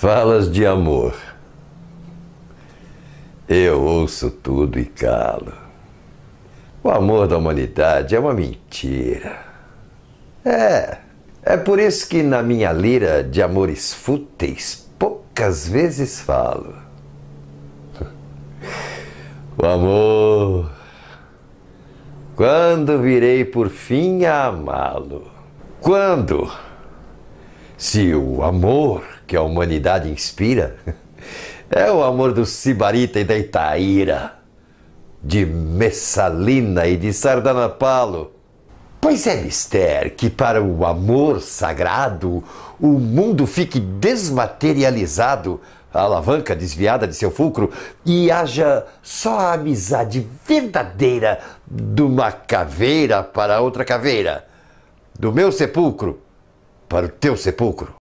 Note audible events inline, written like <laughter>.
Falas de amor. Eu ouço tudo e calo. O amor da humanidade é uma mentira. É. É por isso que na minha lira de amores fúteis poucas vezes falo. <laughs> O amor. Quando virei por fim a amá-lo? Quando? Se o amor que a humanidade inspira <laughs> é o amor do Sibarita e da Itaíra, de Messalina e de Sardanapalo. Pois é, mister, que para o amor sagrado o mundo fique desmaterializado, a alavanca desviada de seu fulcro, e haja só a amizade verdadeira de uma caveira para outra caveira, do meu sepulcro para o teu sepulcro.